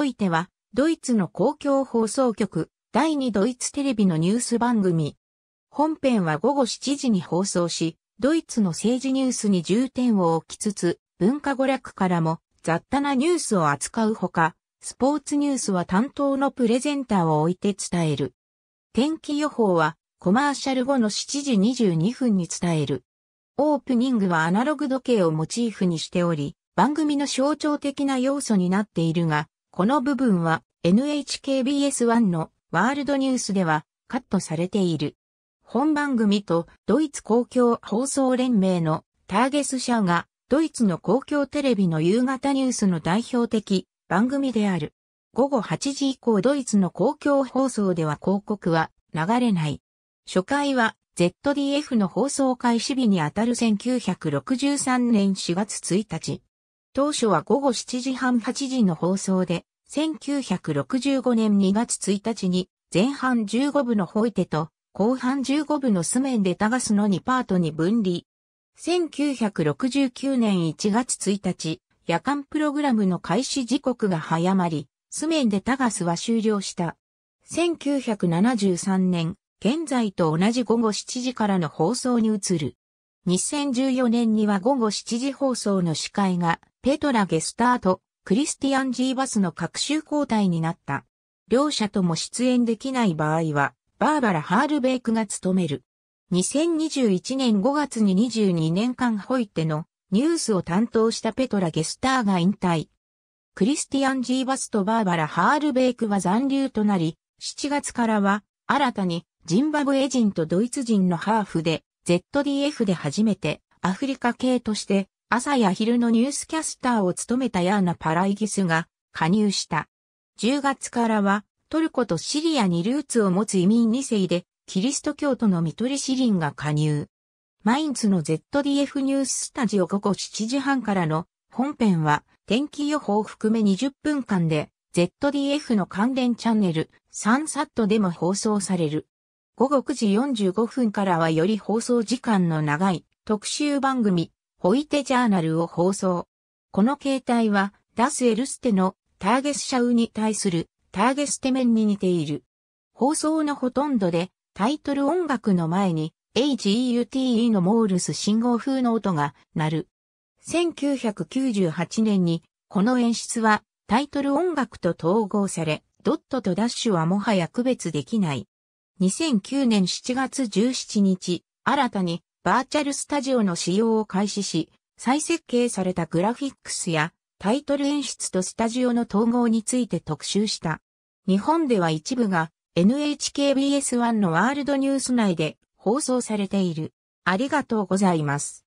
おいては、ドイツの公共放送局、第2ドイツテレビのニュース番組。本編は午後7時に放送し、ドイツの政治ニュースに重点を置きつつ、文化娯楽からも雑多なニュースを扱うほか、スポーツニュースは担当のプレゼンターを置いて伝える。天気予報はコマーシャル後の7時22分に伝える。オープニングはアナログ時計をモチーフにしており、番組の象徴的な要素になっているが、この部分は NHKBS1 のワールドニュースではカットされている。本番組とドイツ公共放送連盟のターゲス社がドイツの公共テレビの夕方ニュースの代表的番組である。午後8時以降ドイツの公共放送では広告は流れない。初回は ZDF の放送開始日にあたる1963年4月1日。当初は午後7時半8時の放送で、1965年2月1日に前半15部のホイテと後半15部のスメンでタガスの2パートに分離。1969年1月1日、夜間プログラムの開始時刻が早まり、スメンでタガスは終了した。1973年、現在と同じ午後7時からの放送に移る。2014年には午後7時放送の司会がペトラ・ゲスターとクリスティアン・ジーバスの各週交代になった。両者とも出演できない場合は、バーバラ・ハールベイクが務める。2021年5月に22年間ホイテのニュースを担当したペトラ・ゲスターが引退。クリスティアン・ジーバスとバーバラ・ハールベイクは残留となり、7月からは新たにジンバブエ人とドイツ人のハーフで ZDF で初めてアフリカ系として朝や昼のニュースキャスターを務めたヤーナ・パライギスが加入した。10月からはトルコとシリアにルーツを持つ移民2世でキリスト教徒のミトリシリンが加入。マインツの ZDF ニューススタジオ午後7時半からの本編は天気予報を含め20分間で ZDF の関連チャンネルサンサットでも放送される。午後9時45分からはより放送時間の長い特集番組ホイテジャーナルを放送。この形態は、ダスエルステのターゲスシャウに対するターゲステメンに似ている。放送のほとんどでタイトル音楽の前に HEUTE のモールス信号風の音が鳴る。1998年にこの演出はタイトル音楽と統合され、ドットとダッシュはもはや区別できない。2009年7月17日、新たにバーチャルスタジオの使用を開始し、再設計されたグラフィックスやタイトル演出とスタジオの統合について特集した。日本では一部が NHKBS1 のワールドニュース内で放送されている。ありがとうございます。